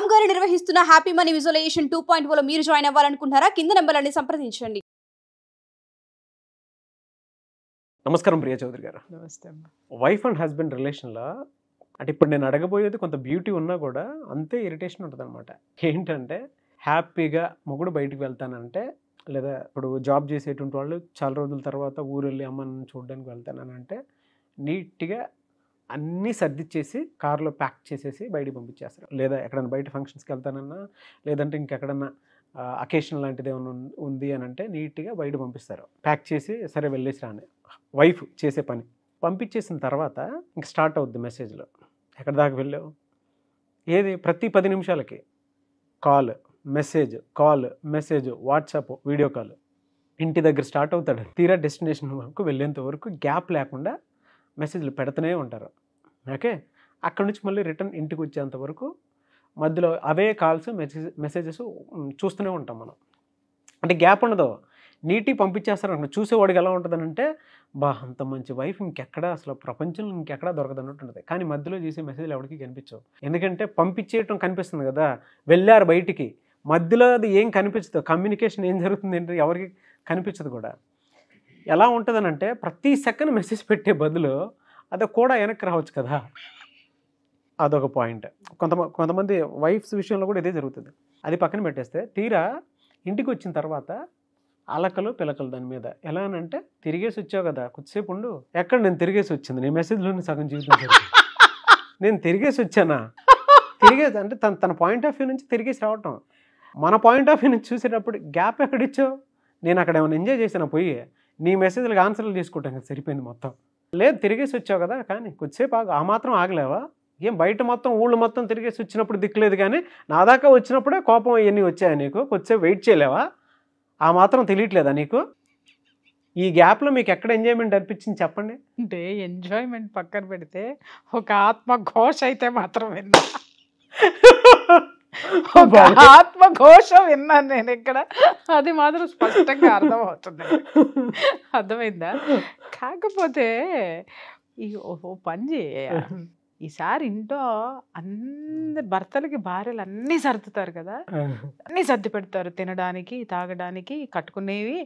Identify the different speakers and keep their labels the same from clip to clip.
Speaker 1: రామ్ గారు నిర్వహిస్తున్న happy money visualisation two point ఓలో మీరు జాయిన్ అవ్వాలనుకుంటున్నారా కింద నెంబర్లని సంప్రదించండి
Speaker 2: నమస్కారం ప్రియా చౌదరి గారు నమస్తే వైఫ్ అండ్ హస్బెండ్ రిలేషన్లో అంటే ఇప్పుడు నేను అడగబోయేది కొంత బ్యూటీ ఉన్నా కూడా అంతే ఇరిటేషన్ ఉంటుంది అనమాట ఏంటంటే హ్యాపీగా మొగుడు బయటికి వెళ్తానంటే లేదా ఇప్పుడు జాబ్ చేసేటువంటి వాళ్ళు చాలా రోజుల తర్వాత ఊరు వెళ్ళి అమ్మని చూడడానికి వెళ్తానంటే నీట్గా అన్నీ సర్దిచ్చేసి కారులో ప్యాక్ చేసేసి బయటికి పంపించేస్తారు లేదా ఎక్కడైనా బయట ఫంక్షన్స్కి వెళ్తానన్నా లేదంటే ఇంకెక్కడన్నా అకేషన్ లాంటిది ఏమైనా ఉంది అని అంటే నీట్గా బయట పంపిస్తారు ప్యాక్ చేసి సరే వెళ్ళేసి రాని వైఫ్ చేసే పని పంపించేసిన తర్వాత ఇంక స్టార్ట్ అవుద్ది మెసేజ్లో ఎక్కడ దాకా వెళ్ళావు ఏది ప్రతి పది నిమిషాలకి call message call message WhatsApp video call ఇంటి దగ్గర స్టార్ట్ అవుతాడు తీరా డెస్టినేషన్ వరకు వెళ్ళేంత వరకు గ్యాప్ లేకుండా మెసేజ్లు పెడుతూనే ఉంటారు ఓకే అక్కడ నుంచి మళ్ళీ రిటర్న్ ఇంటికి వచ్చేంత వరకు మధ్యలో అవే కాల్స్ మెసేజ్ మెసేజెస్ చూస్తూనే ఉంటాం మనం అంటే గ్యాప్ ఉండదు నీటి పంపించేస్తారు అనుకో చూసేవాడికి ఎలా అంటే బా అంత మంచి వైఫ్ ఇంకెక్కడ అసలు ప్రపంచంలో ఇంకెక్కడ దొరకదు అన్నట్టు ఉంటుంది కానీ మధ్యలో చేసే మెసేజ్లు ఎవరికి కనిపించవు ఎందుకంటే పంపించేయటం కనిపిస్తుంది కదా వెళ్ళారు బయటికి మధ్యలో అది ఏం కనిపించదు కమ్యూనికేషన్ ఏం జరుగుతుంది ఏంటంటే ఎవరికి కనిపించదు కూడా ఎలా ఉంటుందనంటే ప్రతి సెకండ్ మెసేజ్ పెట్టే బదులు అది కూడా వెనక్కి రావచ్చు కదా అదొక పాయింట్ కొంత కొంతమంది వైఫ్స్ విషయంలో కూడా ఇదే జరుగుతుంది అది పక్కన పెట్టేస్తే తీరా ఇంటికి వచ్చిన తర్వాత అలకలు పిలకలు దాని మీద ఎలా అంటే తిరిగేసి వచ్చావు కదా కొద్దిసేపు ఉండు ఎక్కడ నేను తిరిగేసి వచ్చింది నీ మెసేజ్లోనే సగం జీవితం నేను తిరిగేసి వచ్చానా తిరిగేసి అంటే తన తన పాయింట్ ఆఫ్ వ్యూ నుంచి తిరిగేసి రావటం మన పాయింట్ ఆఫ్ వ్యూ నుంచి చూసేటప్పుడు గ్యాప్ ఎక్కడిచ్చో నేను అక్కడ ఏమైనా ఎంజాయ్ చేసాను పోయి నీ మెసేజ్లకు ఆన్సర్లు చేసుకుంటాం కదా సరిపోయింది మొత్తం లేదు తిరిగేసి వచ్చావు కదా కానీ కొద్దిసేపు ఆ మాత్రం ఆగలేవా ఏం బయట మొత్తం ఊళ్ళు మొత్తం తిరిగేసి వచ్చినప్పుడు దిక్కులేదు కానీ నా దాకా వచ్చినప్పుడే కోపం ఇవన్నీ వచ్చాయి నీకు కొద్దిసేపు వెయిట్ చేయలేవా ఆ మాత్రం తెలియట్లేదా నీకు ఈ గ్యాప్లో మీకు ఎక్కడ ఎంజాయ్మెంట్ అనిపించింది చెప్పండి అంటే ఎంజాయ్మెంట్ పక్కన పెడితే ఒక ఆత్మ ఘోష అయితే మాత్రమే
Speaker 1: ఆత్మఘోషం విన్నాను నేను ఇక్కడ అది మాత్రం స్పష్టంగా అర్థమవుతుంది అర్థమైందా కాకపోతే ఈ ఓ పని చేయ ఈసారి ఇంట్లో అందరి భర్తలకి భార్యలు అన్నీ సర్దుతారు కదా అన్నీ సర్ది పెడతారు తినడానికి తాగడానికి కట్టుకునేవి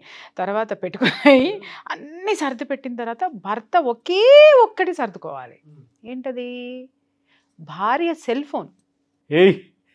Speaker 1: తర్వాత పెట్టుకునేవి అన్నీ సర్ది పెట్టిన తర్వాత భర్త ఒకే ఒక్కటి సర్దుకోవాలి ఏంటది భార్య సెల్ ఫోన్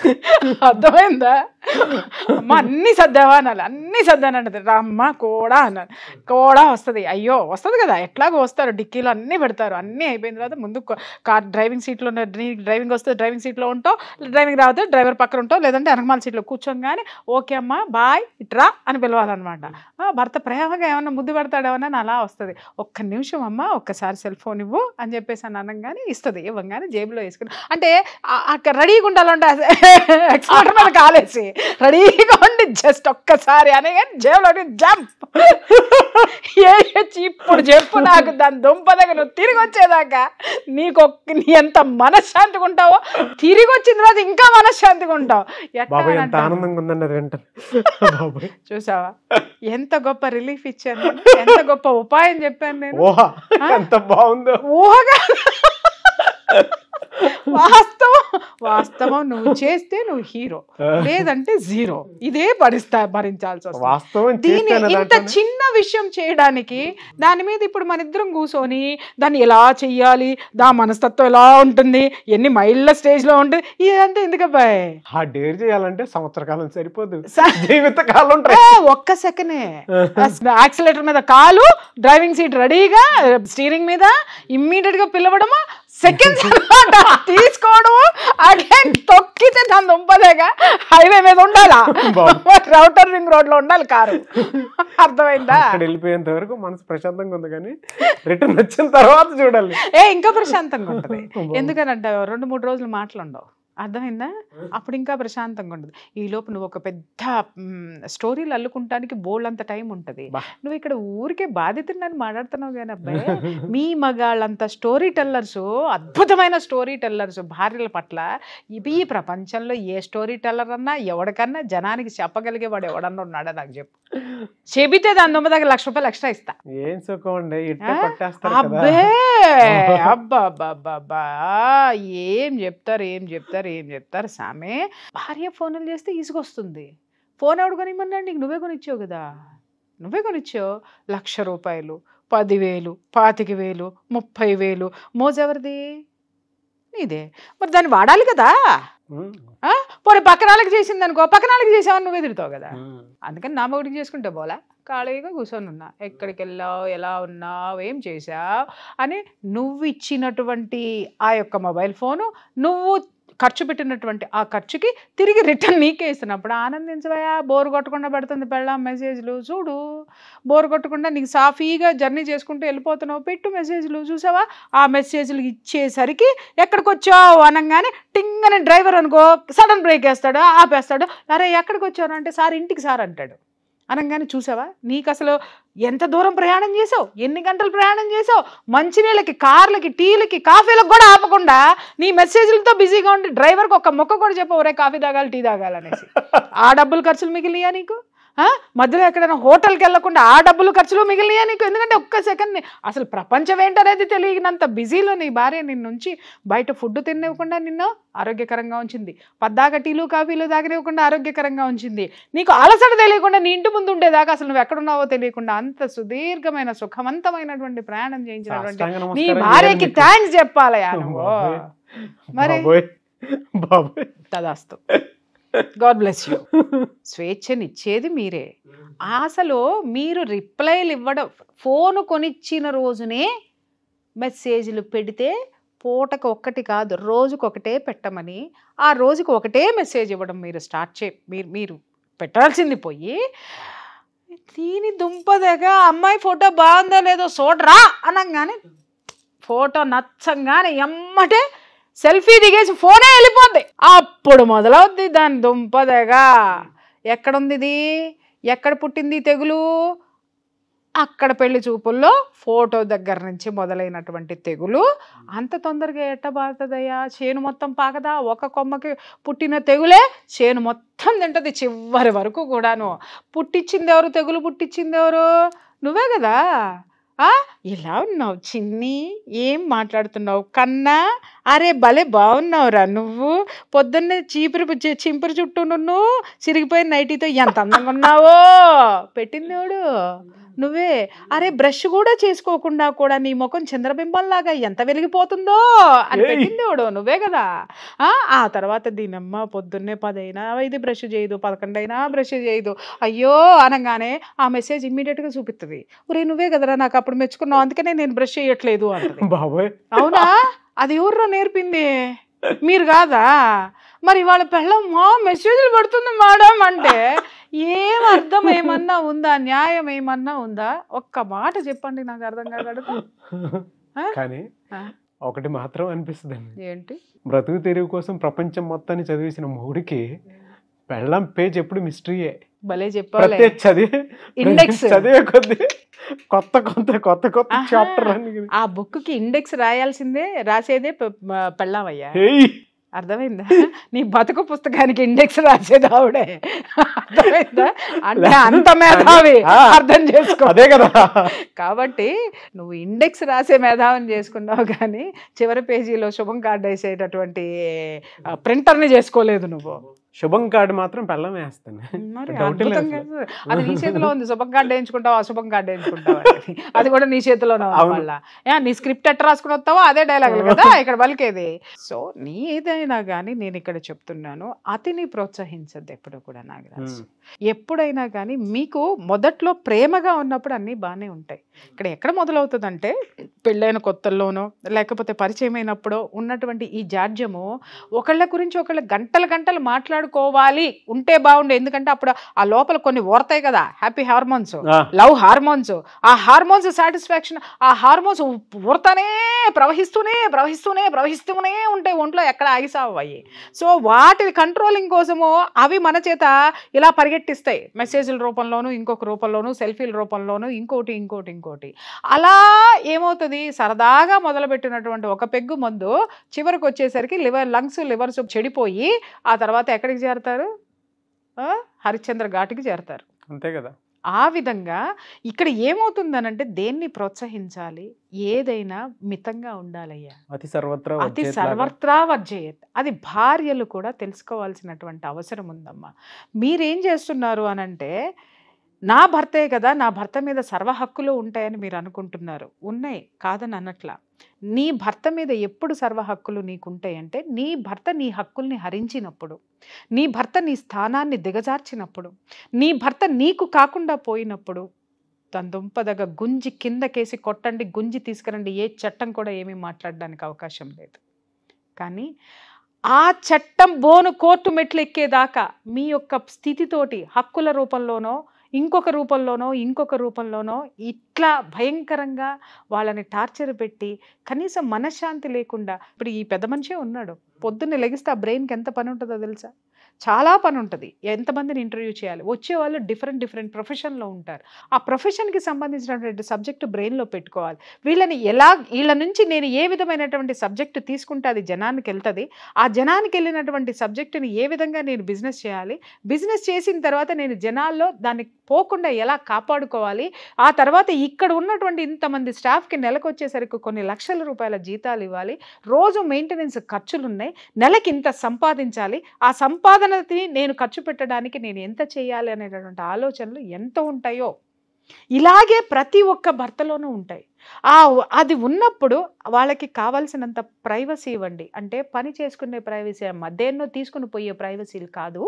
Speaker 1: అర్థమైందా అమ్మ అన్ని సర్దావా అనాలి అన్నీ సర్దాను అంటది అమ్మ కూడా అన్నాను కూడా వస్తుంది అయ్యో వస్తుంది కదా ఎట్లాగో వస్తారు డిక్కీలో అన్నీ పెడతారు అన్నీ అయిపోయిన తర్వాత ముందు కార్ డ్రైవింగ్ సీట్లో ఉన్న డ్రైవింగ్ వస్తే డ్రైవింగ్ సీట్లో ఉంటావు డ్రైవింగ్ రావద్దు డ్రైవర్ పక్కన ఉంటావు లేదంటే అనకమాల సీట్లో కానీ ఓకే అమ్మ బాయ్ ఇట్రా అని పిలవాలన్నమాట భర్త ప్రేమగా ఏమన్నా ముద్దు పెడతాడేమన్నా అలా వస్తుంది ఒక్క నిమిషం అమ్మ ఒక్కసారి సెల్ ఫోన్ ఇవ్వు అని చెప్పేసి అని అనగానే ఇస్తుంది ఇవ్వగానే జేబులో వేసుకుని అంటే అక్కడ రెడీగా ఉండాలంటే ఎక్స్పర్ట్ మీద కాలేసి రెడీగా ఉండి జస్ట్ ఒక్కసారి అనే కానీ జంప్ ఏ ఇప్పుడు చెప్పు నాకు దాని దుంప దగ్గర నువ్వు తిరిగి వచ్చేదాకా నీకు నీ ఎంత మనశ్శాంతిగా ఉంటావో తిరిగి వచ్చిన తర్వాత ఇంకా మనశ్శాంతిగా ఉంటావు ఎంత
Speaker 2: ఆనందంగా ఉందండి
Speaker 1: చూసావా ఎంత గొప్ప రిలీఫ్ ఇచ్చాను ఎంత గొప్ప ఉపాయం చెప్పాను నేను ఎంత బాగుందో ఊహగా వాస్తవం వాస్తవం నువ్వు చేస్తే నువ్వు హీరో లేదంటే జీరో ఇదే భరిస్తా భరించాల్సి వస్తుంది
Speaker 2: దీని ఇంత
Speaker 1: చిన్న విషయం చేయడానికి దాని మీద ఇప్పుడు మన ఇద్దరం కూర్చొని దాన్ని ఎలా చెయ్యాలి దా మనస్తత్వం ఎలా ఉంటుంది ఎన్ని మైళ్ళ స్టేజ్ లో ఉంటుంది ఇదంతా ఎందుకబ్బాయి
Speaker 2: ఆ డేర్ చేయాలంటే సంవత్సర కాలం సరిపోదు జీవిత కాలం
Speaker 1: ఒక్క సెకనే యాక్సిలేటర్ మీద కాలు డ్రైవింగ్ సీట్ రెడీగా స్టీరింగ్ మీద ఇమ్మీడియట్ గా పిలవడమా సెకండ్ తర్వాత తీసుకోవడం అగైన్ తొక్కితే దాని దుంపదేగా హైవే మీద ఉండాలా రౌటర్ రింగ్ రోడ్ లో ఉండాలి కారు అర్థమైందా
Speaker 2: వెళ్ళిపోయేంత వరకు మనసు ప్రశాంతంగా ఉంది కానీ రిటర్న్ వచ్చిన తర్వాత చూడాలి
Speaker 1: ఏ ఇంకా ప్రశాంతంగా ఉంటది ఎందుకనంటే రెండు మూడు రోజులు మాటలు ఉండవు అర్థమైందా అప్పుడు ఇంకా ప్రశాంతంగా ఉండదు ఈ లోపు నువ్వు ఒక పెద్ద స్టోరీలు అల్లుకుంటానికి బోల్డ్ అంత టైం ఉంటుంది నువ్వు ఇక్కడ ఊరికే బాధితుడు నన్ను మాట్లాడుతున్నావు కానీ అబ్బాయి మీ మగాళ్ళంత స్టోరీ టెల్లర్స్ అద్భుతమైన స్టోరీ టెల్లర్స్ భార్యల పట్ల ఇవి ఈ ప్రపంచంలో ఏ స్టోరీ టెల్లర్ అన్నా ఎవడికన్నా జనానికి చెప్పగలిగేవాడు ఎవడన్నా ఉన్నాడా నాకు చెప్పు చెబితే దాని దొమ్మ దగ్గర లక్ష రూపాయలు ఎక్స్ట్రా ఇస్తా ఏం అబ్బే అబ్బా అబ్బా అబ్బా ఏం చెప్తారు ఏం చెప్తారు ఏం చెప్తారు సామే భార్య ఫోన్లు చేస్తే ఈసుకొస్తుంది ఫోన్ ఎవడు కొనిమ్మన్నాడు నీకు నువ్వే కొనిచ్చావు కదా నువ్వే కొనిచ్చావు లక్ష రూపాయలు పదివేలు పాతిక వేలు ముప్పై వేలు మోజెవరిది నీదే మరి దాన్ని వాడాలి కదా పోనీ పక్కనాలకి చేసింది అనుకో పక్కనాళ్ళకి చేసావని నువ్వు ఎదురుతావు కదా అందుకని నా మొగుడికి చేసుకుంటే బోలా ఖాళీగా కూర్చొని ఉన్నా ఎక్కడికి వెళ్ళావు ఎలా ఉన్నావు ఏం చేసావు అని నువ్వు ఇచ్చినటువంటి ఆ యొక్క మొబైల్ ఫోను నువ్వు ఖర్చు పెట్టినటువంటి ఆ ఖర్చుకి తిరిగి రిటర్న్ నీకే ఇస్తున్నప్పుడు ఆనందించవయా బోర్ కొట్టకుండా పెడుతుంది పెళ్ళాం మెసేజ్లు చూడు బోర్ కొట్టకుండా నీకు సాఫీగా జర్నీ చేసుకుంటూ వెళ్ళిపోతున్నావు పెట్టు మెసేజ్లు చూసావా ఆ మెసేజ్లు ఇచ్చేసరికి ఎక్కడికి వచ్చావు అనగానే టింగ్ అని డ్రైవర్ అనుకో సడన్ బ్రేక్ వేస్తాడు ఆపేస్తాడు అరే ఎక్కడికి వచ్చారు అంటే సార్ ఇంటికి సార్ అంటాడు అనగానే చూసావా నీకు అసలు ఎంత దూరం ప్రయాణం చేసావు ఎన్ని గంటలు ప్రయాణం చేసావు మంచినీళ్ళకి కార్లకి టీలకి కాఫీలకు కూడా ఆపకుండా నీ మెసేజ్లతో బిజీగా ఉండి డ్రైవర్కి ఒక మొక్క కూడా చెప్పవు రే కాఫీ తాగాలి టీ తాగాలనేసి ఆ డబ్బులు ఖర్చులు మిగిలియా నీకు మధ్యలో ఎక్కడైనా హోటల్కి వెళ్ళకుండా ఆ డబ్బులు ఖర్చులు మిగిలినాయి నీకు ఎందుకంటే ఒక్క సెకండ్ అసలు ప్రపంచం ఏంటనేది తెలియనంత బిజీలో నీ భార్య నిన్నుంచి బయట ఫుడ్ తినివ్వకుండా నిన్ను ఆరోగ్యకరంగా ఉంచింది పద్దాక టీలు కాఫీలు తాగినివ్వకుండా ఆరోగ్యకరంగా ఉంచింది నీకు అలసట తెలియకుండా నీ ఇంటి ముందు ఉండేదాకా అసలు నువ్వు ఎక్కడున్నావో తెలియకుండా అంత సుదీర్ఘమైన సుఖవంతమైనటువంటి ప్రయాణం చేయించినటువంటి నీ భార్యకి థ్యాంక్స్ చెప్పాలయా
Speaker 2: నువ్వు మరి
Speaker 1: బాబాయ్ తదాస్తు గాడ్ బ్లెస్ యూ స్వేచ్ఛనిచ్చేది మీరే అసలు మీరు రిప్లైలు ఇవ్వడం ఫోన్ కొనిచ్చిన రోజునే మెసేజ్లు పెడితే పూటకు ఒక్కటి కాదు రోజుకు ఒకటే పెట్టమని ఆ రోజుకు ఒకటే మెసేజ్ ఇవ్వడం మీరు స్టార్ట్ చే మీరు మీరు పెట్టాల్సింది పోయి దీని దుంపదగా అమ్మాయి ఫోటో బాగుందో లేదో చూడరా అనగానే ఫోటో నచ్చంగానే ఎమ్మటే సెల్ఫీ దిగేసి ఫోనే వెళ్ళిపోద్ది అప్పుడు మొదలవుద్ది దాని దుంపదగా ఎక్కడుంది ఇది ఎక్కడ పుట్టింది తెగులు అక్కడ పెళ్లి చూపుల్లో ఫోటో దగ్గర నుంచి మొదలైనటువంటి తెగులు అంత తొందరగా ఎట్ట బాగుతుందయ్యా చేను మొత్తం పాకదా ఒక కొమ్మకి పుట్టిన తెగులే చేను మొత్తం తింటుంది చివరి వరకు కూడాను పుట్టించింది ఎవరు తెగులు పుట్టించింది ఎవరు నువ్వే కదా ఆ! ఇలా ఉన్నావు చిన్ని, ఏం మాట్లాడుతున్నావు కన్నా, అరే భలే బాగున్నావురా నువ్వు. పొద్దున్నే చీపురు చింపురు చుట్టూ నువ్వు చిరిగిపోయిన నైటీతో ఎంత అందంగా పెట్టింది పెట్టిందేవడు? నువ్వే అరే బ్రష్ కూడా చేసుకోకుండా కూడా నీ ముఖం చంద్రబింబంలాగా ఎంత వెలిగిపోతుందో అని పెట్టింది నువ్వే కదా ఆ తర్వాత దీనమ్మ పొద్దున్నే పదైనా ఇది బ్రష్ చేయదు పదకొండైనా బ్రష్ చేయదు అయ్యో అనగానే ఆ మెసేజ్ ఇమ్మీడియట్గా చూపిస్తుంది ఒరే నువ్వే కదరా నాకు అప్పుడు మెచ్చుకున్నావు అందుకనే నేను బ్రష్ చేయట్లేదు
Speaker 2: అంటే అవునా
Speaker 1: అది ఎవరు నేర్పింది మీరు కాదా మరి వాళ్ళ పెళ్ళం మా మెసేజ్లు పడుతుంది మేడం అంటే ఏం అర్థం ఏమన్నా ఉందా న్యాయం ఏమన్నా ఉందా ఒక్క మాట చెప్పండి నాకు అర్థం కాదు
Speaker 2: కానీ ఒకటి మాత్రం అనిపిస్తుంది ఏంటి బ్రతుకు తెరువు కోసం ప్రపంచం మొత్తాన్ని చదివేసిన మూడికి పెళ్ళం పేజ్ ఎప్పుడు మిస్టరీయే
Speaker 1: భలే చెప్పాలి
Speaker 2: చదివే ఇండెక్స్ చదివే కొద్ది కొత్త కొత్త కొత్త కొత్త చాప్టర్
Speaker 1: ఆ బుక్ కి ఇండెక్స్ రాయాల్సిందే రాసేదే అయ్యా అర్థమైందా నీ బతుకు పుస్తకానికి ఇండెక్స్ రాసేది ఆవిడే అర్థమైందా అంటే అంత మేధావి అర్థం చేసుకో అదే కదా కాబట్టి నువ్వు ఇండెక్స్ రాసే మేధావిని చేసుకున్నావు కానీ చివరి పేజీలో శుభం కార్డు వేసేటటువంటి
Speaker 2: ప్రింటర్ని చేసుకోలేదు నువ్వు శుభం కార్డు మాత్రం పెళ్ళం వేస్తాను
Speaker 1: అది నీ చేతిలో ఉంది శుభం కార్డు వేయించుకుంటావు అశుభం కార్డు వేయించుకుంటావు అది కూడా నీ చేతిలోనే మళ్ళా నీ స్క్రిప్ట్ ఎట్ట రాసుకుని వస్తావో అదే డైలాగ్ కదా ఇక్కడ పలికేది సో నీ ఏదైనా కానీ నేను ఇక్కడ చెప్తున్నాను అతిని ప్రోత్సహించద్దు ఎప్పుడు కూడా నాగరాజు hmm. ఎప్పుడైనా కానీ మీకు మొదట్లో ప్రేమగా ఉన్నప్పుడు అన్ని బాగానే ఉంటాయి ఇక్కడ ఎక్కడ మొదలవుతుందంటే పెళ్ళైన కొత్తల్లోనో లేకపోతే అయినప్పుడో ఉన్నటువంటి ఈ జాడ్యము ఒకళ్ళ గురించి ఒకళ్ళ గంటల గంటలు మాట్లాడు మాట్లాడుకోవాలి ఉంటే బాగుండే ఎందుకంటే అప్పుడు ఆ లోపల కొన్ని ఓరతాయి కదా హ్యాపీ హార్మోన్స్ లవ్ హార్మోన్స్ ఆ హార్మోన్స్ సాటిస్ఫాక్షన్ ఆ హార్మోన్స్ ఊరతానే ప్రవహిస్తూనే ప్రవహిస్తూనే ప్రవహిస్తూనే ఉంటాయి ఒంట్లో ఎక్కడ ఆగిసావయ్యి సో వాటి కంట్రోలింగ్ కోసము అవి మన చేత ఇలా పరిగెట్టిస్తాయి మెసేజ్ల రూపంలోను ఇంకొక రూపంలోను సెల్ఫీల రూపంలోను ఇంకోటి ఇంకోటి ఇంకోటి అలా ఏమవుతుంది సరదాగా మొదలుపెట్టినటువంటి ఒక పెగ్గు మందు చివరికి వచ్చేసరికి లివర్ లంగ్స్ లివర్స్ చెడిపోయి ఆ తర్వాత ఎక్కడ ఎక్కడికి చేరతారు హరిశ్చంద్ర ఘాటికి చేరతారు అంతే కదా ఆ విధంగా ఇక్కడ ఏమవుతుందనంటే దేన్ని ప్రోత్సహించాలి ఏదైనా మితంగా ఉండాలయ్యా
Speaker 2: అతి సర్వత్రా అతి సర్వత్రా
Speaker 1: వర్జేయత్ అది భార్యలు కూడా తెలుసుకోవాల్సినటువంటి అవసరం ఉందమ్మా మీరేం చేస్తున్నారు అనంటే నా భర్తే కదా నా భర్త మీద సర్వ హక్కులు ఉంటాయని మీరు అనుకుంటున్నారు ఉన్నాయి కాదని అన్నట్లా నీ భర్త మీద ఎప్పుడు సర్వ హక్కులు నీకుంటాయంటే నీ భర్త నీ హక్కుల్ని హరించినప్పుడు నీ భర్త నీ స్థానాన్ని దిగజార్చినప్పుడు నీ భర్త నీకు కాకుండా పోయినప్పుడు తన దుంపదగ గుంజి కిందకేసి కొట్టండి గుంజి తీసుకురండి ఏ చట్టం కూడా ఏమీ మాట్లాడడానికి అవకాశం లేదు కానీ ఆ చట్టం బోను కోర్టు మెట్లు ఎక్కేదాకా మీ యొక్క స్థితితోటి హక్కుల రూపంలోనో ఇంకొక రూపంలోనో ఇంకొక రూపంలోనో ఇట్లా భయంకరంగా వాళ్ళని టార్చర్ పెట్టి కనీసం మనశ్శాంతి లేకుండా ఇప్పుడు ఈ పెద్ద మనిషే ఉన్నాడు పొద్దున్నే లెగిస్తే ఆ బ్రెయిన్కి ఎంత పని ఉంటుందో తెలుసా చాలా పని ఉంటుంది ఎంతమందిని ఇంటర్వ్యూ చేయాలి వచ్చే వాళ్ళు డిఫరెంట్ డిఫరెంట్ ప్రొఫెషన్లో ఉంటారు ఆ ప్రొఫెషన్కి సంబంధించినటువంటి సబ్జెక్టు బ్రెయిన్లో పెట్టుకోవాలి వీళ్ళని ఎలా వీళ్ళ నుంచి నేను ఏ విధమైనటువంటి సబ్జెక్టు తీసుకుంటే అది జనానికి వెళ్తుంది ఆ జనానికి వెళ్ళినటువంటి సబ్జెక్టుని ఏ విధంగా నేను బిజినెస్ చేయాలి బిజినెస్ చేసిన తర్వాత నేను జనాల్లో దాన్ని పోకుండా ఎలా కాపాడుకోవాలి ఆ తర్వాత ఇక్కడ ఉన్నటువంటి ఇంతమంది స్టాఫ్కి నెలకు వచ్చేసరికి కొన్ని లక్షల రూపాయల జీతాలు ఇవ్వాలి రోజు మెయింటెనెన్స్ ఖర్చులు ఉన్నాయి నెలకి ఇంత సంపాదించాలి ఆ సంపాదన మిగతాది నేను ఖర్చు పెట్టడానికి నేను ఎంత చేయాలి అనేటటువంటి ఆలోచనలు ఎంత ఉంటాయో ఇలాగే ప్రతి ఒక్క భర్తలోనూ ఉంటాయి ఆ అది ఉన్నప్పుడు వాళ్ళకి కావాల్సినంత ప్రైవసీ ఇవ్వండి అంటే పని చేసుకునే ప్రైవసీ మధ్యాహ్నం తీసుకుని పోయే ప్రైవసీలు కాదు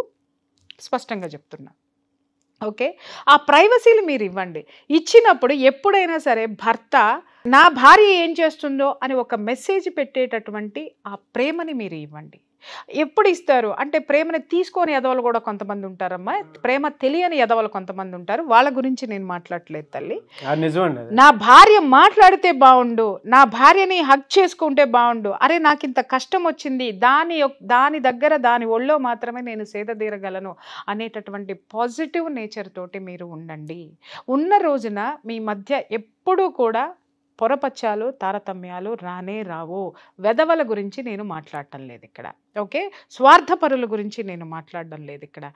Speaker 1: స్పష్టంగా చెప్తున్నా ఓకే ఆ ప్రైవసీలు మీరు ఇవ్వండి ఇచ్చినప్పుడు ఎప్పుడైనా సరే భర్త నా భార్య ఏం చేస్తుందో అని ఒక మెసేజ్ పెట్టేటటువంటి ఆ ప్రేమని మీరు ఇవ్వండి ఎప్పుడు ఇస్తారు అంటే ప్రేమని తీసుకొని ఎదవలు కూడా కొంతమంది ఉంటారమ్మా ప్రేమ తెలియని ఎదవలు కొంతమంది ఉంటారు వాళ్ళ గురించి నేను మాట్లాడలేదు తల్లి నా భార్య మాట్లాడితే బాగుండు నా భార్యని హక్ చేసుకుంటే బాగుండు అరే నాకు ఇంత కష్టం వచ్చింది దాని దాని దగ్గర దాని ఒళ్ళో మాత్రమే నేను సేద తీరగలను అనేటటువంటి పాజిటివ్ నేచర్ తోటి మీరు ఉండండి ఉన్న రోజున మీ మధ్య ఎప్పుడూ కూడా పొరపచ్చాలు తారతమ్యాలు రానే రావు వెధవల గురించి నేను మాట్లాడటం లేదు ఇక్కడ ఓకే స్వార్థపరుల గురించి నేను మాట్లాడడం లేదు ఇక్కడ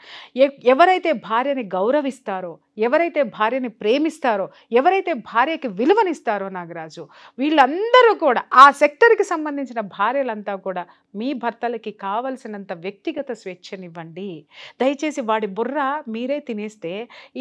Speaker 1: ఎవరైతే భార్యని గౌరవిస్తారో ఎవరైతే భార్యని ప్రేమిస్తారో ఎవరైతే భార్యకి విలువనిస్తారో నాగరాజు వీళ్ళందరూ కూడా ఆ సెక్టర్కి సంబంధించిన భార్యలంతా కూడా మీ భర్తలకి కావలసినంత వ్యక్తిగత స్వేచ్ఛనివ్వండి దయచేసి వాడి బుర్ర మీరే తినేస్తే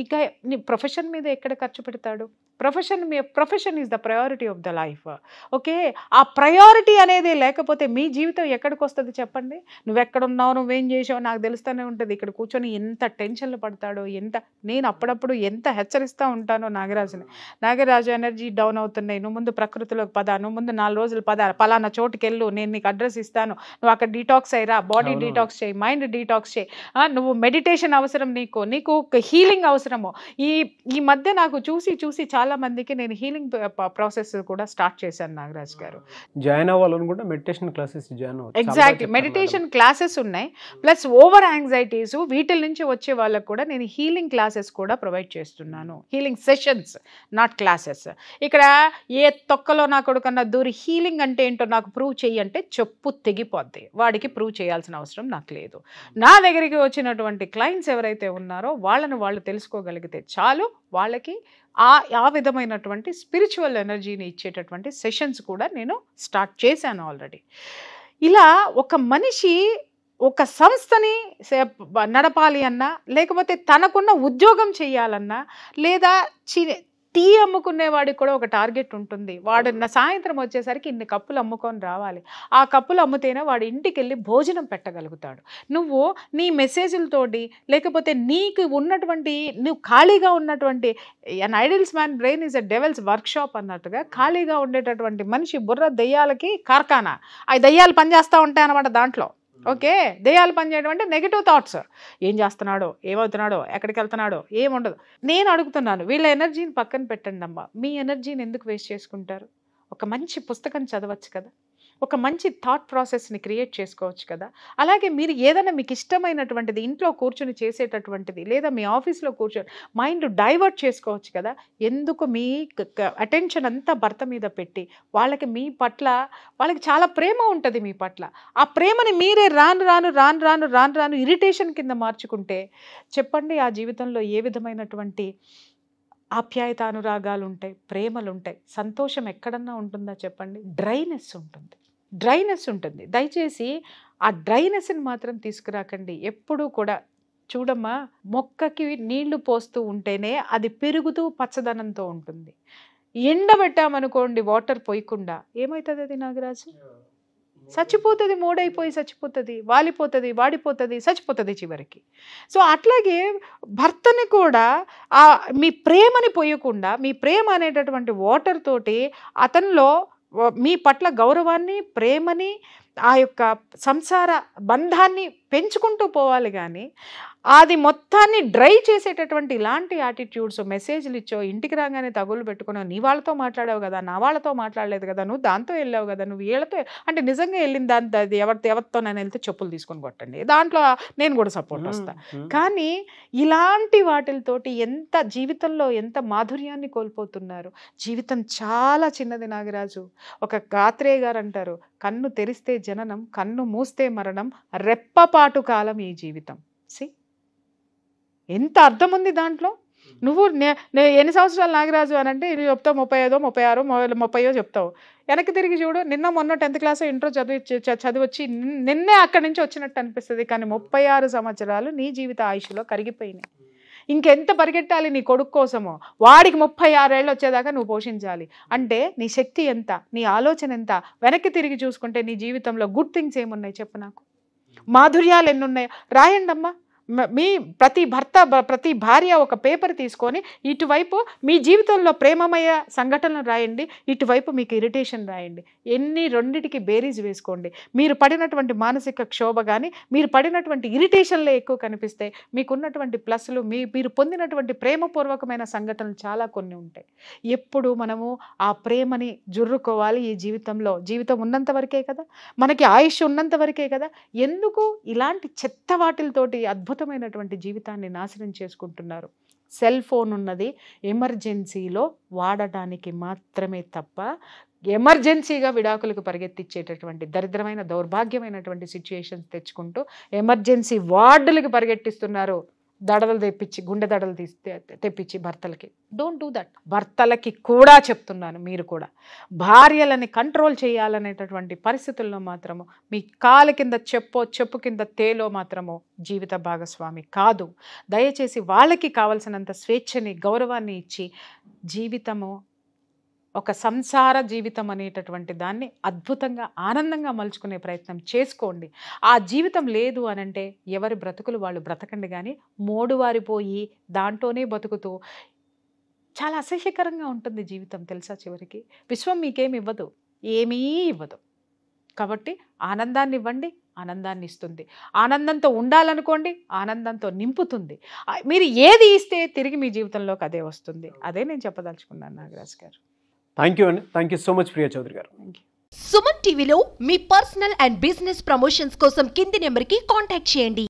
Speaker 1: ఇక నీ ప్రొఫెషన్ మీద ఎక్కడ ఖర్చు పెడతాడు ప్రొఫెషన్ మీ profession is the priority priority of the life okay ఆ ప్రయారిటీ అనేది లేకపోతే మీ జీవితం ఎక్కడికి వస్తుంది చెప్పండి నువ్వెక్కడున్నావు నువ్వేం చేసావు నాకు తెలుస్తూనే ఉంటుంది ఇక్కడ కూర్చొని ఎంత టెన్షన్లు పడతాడో ఎంత నేను అప్పుడప్పుడు ఎంత హెచ్చరిస్తూ ఉంటానో నాగరాజుని నాగరాజు ఎనర్జీ డౌన్ అవుతున్నాయి నువ్వు ముందు ప్రకృతిలోకి పదా నువ్వు ముందు నాలుగు రోజులు పదా పలానా చోటుకెళ్ళు నేను నీకు అడ్రస్ ఇస్తాను నువ్వు అక్కడ డీటాక్స్ అయ్యరా బాడీ డీటాక్స్ చేయి మైండ్ డీటాక్స్ చేయి నువ్వు మెడిటేషన్ అవసరం నీకు నీకు హీలింగ్ అవసరము ఈ ఈ మధ్య నాకు చూసి చూసి చాలామందికి నేను హీలింగ్ ప్రాసెస్ ప్రాసెస్ కూడా స్టార్ట్ చేశారు నాగరాజ్ గారు
Speaker 2: జాయిన్ అవ్వాలనుకుంటే meditation classes join exactly
Speaker 1: meditation classes ఉన్నాయి ప్లస్ ఓవర్ యాంగ్జైటీస్ వీటి నుంచి వచ్చే వాళ్ళకు కూడా నేను హీలింగ్ క్లాసెస్ కూడా ప్రొవైడ్ చేస్తున్నాను హీలింగ్ సెషన్స్ నాట్ క్లాసెస్ ఇక్కడ ఏ తొక్కలో నా కొడుకన్నా దూరి హీలింగ్ అంటే ఏంటో నాకు ప్రూవ్ చెయ్యి అంటే చెప్పు తెగిపోద్ది వాడికి ప్రూవ్ చేయాల్సిన అవసరం నాకు లేదు నా దగ్గరికి వచ్చినటువంటి క్లయింట్స్ ఎవరైతే ఉన్నారో వాళ్ళను వాళ్ళు తెలుసుకోగలిగితే చాలు వాళ్ళకి ఆ ఆ విధమైనటువంటి స్పిరిచువల్ ఎనర్జీని ఇచ్చేటటువంటి సెషన్స్ కూడా నేను స్టార్ట్ చేశాను ఆల్రెడీ ఇలా ఒక మనిషి ఒక సంస్థని నడపాలి అన్నా లేకపోతే తనకున్న ఉద్యోగం చేయాలన్నా లేదా టీ అమ్ముకునేవాడికి కూడా ఒక టార్గెట్ ఉంటుంది వాడు సాయంత్రం వచ్చేసరికి ఇన్ని కప్పులు అమ్ముకొని రావాలి ఆ కప్పులు అమ్ముతేనే వాడు ఇంటికి వెళ్ళి భోజనం పెట్టగలుగుతాడు నువ్వు నీ మెసేజ్లతోటి లేకపోతే నీకు ఉన్నటువంటి నువ్వు ఖాళీగా ఉన్నటువంటి an idle's man brain is a devil's workshop అన్నట్టుగా ఖాళీగా ఉండేటటువంటి మనిషి బుర్ర దయ్యాలకి కార్ఖానా ఆ దయ్యాలు పనిచేస్తూ ఉంటాయి అన్నమాట దాంట్లో ఓకే దెయ్యాలు పనిచేయడం అంటే నెగిటివ్ థాట్స్ ఏం చేస్తున్నాడో ఏమవుతున్నాడో ఎక్కడికి వెళ్తున్నాడో ఏముండదు నేను అడుగుతున్నాను వీళ్ళ ఎనర్జీని పక్కన పెట్టండి అమ్మా మీ ఎనర్జీని ఎందుకు వేస్ట్ చేసుకుంటారు ఒక మంచి పుస్తకం చదవచ్చు కదా ఒక మంచి థాట్ ప్రాసెస్ని క్రియేట్ చేసుకోవచ్చు కదా అలాగే మీరు ఏదైనా మీకు ఇష్టమైనటువంటిది ఇంట్లో కూర్చొని చేసేటటువంటిది లేదా మీ ఆఫీస్లో కూర్చొని మైండ్ డైవర్ట్ చేసుకోవచ్చు కదా ఎందుకు మీ అటెన్షన్ అంతా భర్త మీద పెట్టి వాళ్ళకి మీ పట్ల వాళ్ళకి చాలా ప్రేమ ఉంటుంది మీ పట్ల ఆ ప్రేమని మీరే రాను రాను రాను రాను రాను రాను ఇరిటేషన్ కింద మార్చుకుంటే చెప్పండి ఆ జీవితంలో ఏ విధమైనటువంటి ఆప్యాయత అనురాగాలు ఉంటాయి ప్రేమలు ఉంటాయి సంతోషం ఎక్కడన్నా ఉంటుందా చెప్పండి డ్రైనెస్ ఉంటుంది డ్రైనెస్ ఉంటుంది దయచేసి ఆ డ్రైనెస్ని మాత్రం తీసుకురాకండి ఎప్పుడూ కూడా చూడమ్మా మొక్కకి నీళ్లు పోస్తూ ఉంటేనే అది పెరుగుతూ పచ్చదనంతో ఉంటుంది ఎండబెట్టామనుకోండి వాటర్ పోయకుండా ఏమవుతుంది అది నాగరాజు చచ్చిపోతుంది మూడైపోయి చచ్చిపోతుంది వాలిపోతుంది వాడిపోతుంది చచ్చిపోతుంది చివరికి సో అట్లాగే భర్తని కూడా మీ ప్రేమని పోయకుండా మీ ప్రేమ అనేటటువంటి వాటర్ తోటి అతనిలో మీ పట్ల గౌరవాన్ని ప్రేమని ఆ యొక్క సంసార బంధాన్ని పెంచుకుంటూ పోవాలి కానీ అది మొత్తాన్ని డ్రై చేసేటటువంటి ఇలాంటి యాటిట్యూడ్స్ మెసేజ్లు ఇచ్చో ఇంటికి రాగానే తగులు పెట్టుకున్నావు నీ వాళ్ళతో మాట్లాడావు కదా నా వాళ్ళతో మాట్లాడలేదు కదా నువ్వు దాంతో వెళ్ళావు కదా నువ్వు వీళ్ళతో అంటే నిజంగా వెళ్ళిన దాంతో అది ఎవరితో ఎవరితో నేను వెళ్తే చెప్పులు తీసుకొని కొట్టండి దాంట్లో నేను కూడా సపోర్ట్ వస్తా కానీ ఇలాంటి వాటితోటి ఎంత జీవితంలో ఎంత మాధుర్యాన్ని కోల్పోతున్నారు జీవితం చాలా చిన్నది నాగరాజు ఒక గాత్రే గారు అంటారు కన్ను తెరిస్తే జననం కన్ను మూస్తే మరణం రెప్పపాటు కాలం ఈ జీవితం సి ఎంత అర్థం ఉంది దాంట్లో నువ్వు నే ఎన్ని సంవత్సరాలు నాగరాజు అని అంటే ఇవి చెప్తావు ముప్పై ఐదో ముప్పై ఆరో ముప్పై చెప్తావు వెనక్కి తిరిగి చూడు నిన్న మొన్న టెన్త్ క్లాస్ ఇంటర్ చదివి చదివి వచ్చి నిన్నే అక్కడి నుంచి వచ్చినట్టు అనిపిస్తుంది కానీ ముప్పై ఆరు సంవత్సరాలు నీ జీవిత ఆయుష్లో కరిగిపోయినాయి ఇంకెంత పరిగెట్టాలి నీ కొడుకు కోసమో వాడికి ముప్పై ఆరేళ్ళు వచ్చేదాకా నువ్వు పోషించాలి అంటే నీ శక్తి ఎంత నీ ఆలోచన ఎంత వెనక్కి తిరిగి చూసుకుంటే నీ జీవితంలో గుడ్ థింగ్స్ ఏమున్నాయి చెప్పు నాకు మాధుర్యాలు ఎన్నున్నాయో రాయండమ్మా మీ ప్రతి భర్త ప్రతి భార్య ఒక పేపర్ తీసుకొని ఇటువైపు మీ జీవితంలో ప్రేమమయ సంఘటనలు రాయండి ఇటువైపు మీకు ఇరిటేషన్ రాయండి ఎన్ని రెండింటికి బేరీజ్ వేసుకోండి మీరు పడినటువంటి మానసిక క్షోభ కానీ మీరు పడినటువంటి ఇరిటేషన్లే ఎక్కువ కనిపిస్తాయి మీకున్నటువంటి ప్లస్లు మీ మీరు పొందినటువంటి ప్రేమపూర్వకమైన సంఘటనలు చాలా కొన్ని ఉంటాయి ఎప్పుడు మనము ఆ ప్రేమని జుర్రుకోవాలి ఈ జీవితంలో జీవితం ఉన్నంత వరకే కదా మనకి ఆయుష్ ఉన్నంత వరకే కదా ఎందుకు ఇలాంటి చెత్త వాటిలతోటి అద్భుత అద్భుతమైనటువంటి జీవితాన్ని నాశనం చేసుకుంటున్నారు సెల్ ఫోన్ ఉన్నది ఎమర్జెన్సీలో వాడటానికి మాత్రమే తప్ప ఎమర్జెన్సీగా విడాకులకు పరిగెత్తిచ్చేటటువంటి దరిద్రమైన దౌర్భాగ్యమైనటువంటి సిచ్యుయేషన్స్ తెచ్చుకుంటూ ఎమర్జెన్సీ వార్డులకు పరిగెట్టిస్తున్నారు దడలు తెప్పించి గుండె దడలు తీసి తెప్పించి భర్తలకి డోంట్ డూ దట్ భర్తలకి కూడా చెప్తున్నాను మీరు కూడా భార్యలని కంట్రోల్ చేయాలనేటటువంటి పరిస్థితుల్లో మాత్రము మీ కాలు కింద చెప్పో చెప్పు కింద తేలో మాత్రము జీవిత భాగస్వామి కాదు దయచేసి వాళ్ళకి కావలసినంత స్వేచ్ఛని గౌరవాన్ని ఇచ్చి జీవితము ఒక సంసార జీవితం అనేటటువంటి దాన్ని అద్భుతంగా ఆనందంగా మలుచుకునే ప్రయత్నం చేసుకోండి ఆ జీవితం లేదు అనంటే ఎవరి బ్రతుకులు వాళ్ళు బ్రతకండి కానీ మోడువారిపోయి దాంట్లోనే బతుకుతూ చాలా అసహ్యకరంగా ఉంటుంది జీవితం తెలుసా చివరికి విశ్వం మీకేమి ఇవ్వదు ఏమీ ఇవ్వదు కాబట్టి ఆనందాన్ని ఇవ్వండి ఆనందాన్ని ఇస్తుంది ఆనందంతో ఉండాలనుకోండి ఆనందంతో నింపుతుంది మీరు ఏది ఇస్తే తిరిగి మీ జీవితంలోకి అదే వస్తుంది అదే నేను చెప్పదలుచుకున్నాను నాగరాజ్ గారు
Speaker 2: థ్యాంక్ యూ అండి thank you so much Priya Chowdary గారు
Speaker 1: సుమన్ టీవీలో మీ పర్సనల్ అండ్ బిజినెస్ ప్రమోషన్స్ కోసం కింది నెంబర్కి కాంటాక్ట్ చేయండి